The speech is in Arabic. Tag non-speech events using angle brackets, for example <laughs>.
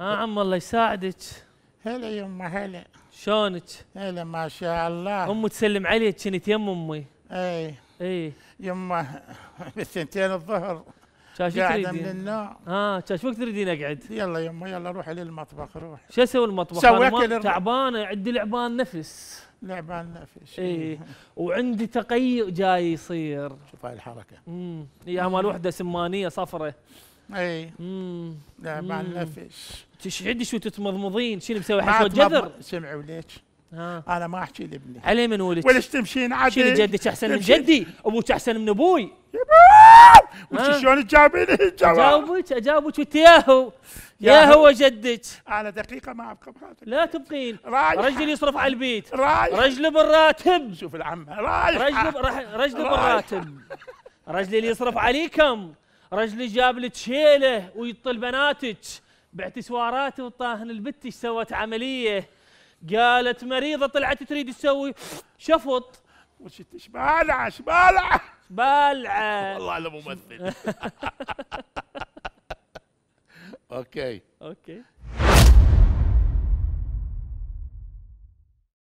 ها عم الله يساعدك هلا يمه هلا شلونك؟ هلا ما شاء الله امي تسلم عليك كنت يم امي اي اي يمه بالثنتين الظهر قاعدة من ها اه شاش وقت تريدين اقعد؟ يلا يمه يلا روحي للمطبخ روح شو اسوي المطبخ؟ سوي تعبانة عندي لعبان نفس لعبان نفس اي إيه. وعندي تقيؤ جاي يصير شوف هاي الحركة امم يا مال وحدة سمانية صفرة اي لا مع النفس شو تتمضمضين شنو مسوي حق جذر سمعوا ليش آه. انا ما احكي لابني علي من ولد ولش تمشين عادي شنو جدك احسن من جدي ابوك احسن من ابوي وش شلون تجاوبيني الجواب <laughs> اجاوبك اجاوبك وانت ياهو ياهو جدك انا دقيقه ما ابقى بهذا لا تبقين رجل يصرف على البيت رايح. رجل بالراتب شوف العمه رايح رجل رجل بالراتب <laughs> رجل اللي يصرف عليكم رجلي جاب لك شيله ويطل بناتك باعتسواراته وطاهن البت ايش سوت عمليه قالت مريضه طلعت تريد تسوي شفط وشت شبالعه شبالعه شبالعه والله انا ممثل <laughs> <laughs> اوكي اوكي